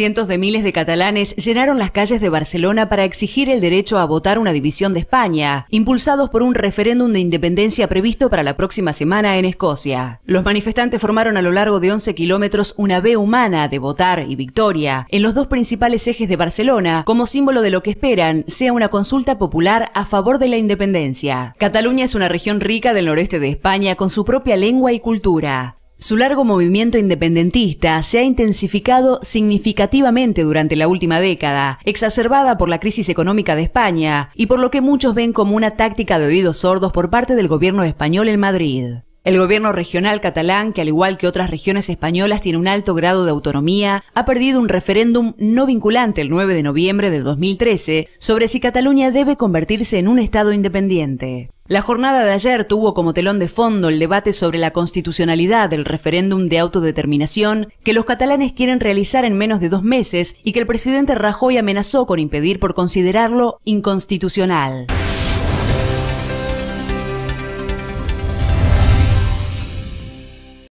Cientos de miles de catalanes llenaron las calles de Barcelona para exigir el derecho a votar una división de España, impulsados por un referéndum de independencia previsto para la próxima semana en Escocia. Los manifestantes formaron a lo largo de 11 kilómetros una V humana de votar y victoria en los dos principales ejes de Barcelona, como símbolo de lo que esperan sea una consulta popular a favor de la independencia. Cataluña es una región rica del noreste de España con su propia lengua y cultura. Su largo movimiento independentista se ha intensificado significativamente durante la última década, exacerbada por la crisis económica de España y por lo que muchos ven como una táctica de oídos sordos por parte del gobierno español en Madrid. El gobierno regional catalán, que al igual que otras regiones españolas tiene un alto grado de autonomía, ha perdido un referéndum no vinculante el 9 de noviembre de 2013 sobre si Cataluña debe convertirse en un Estado independiente. La jornada de ayer tuvo como telón de fondo el debate sobre la constitucionalidad del referéndum de autodeterminación que los catalanes quieren realizar en menos de dos meses y que el presidente Rajoy amenazó con impedir por considerarlo inconstitucional.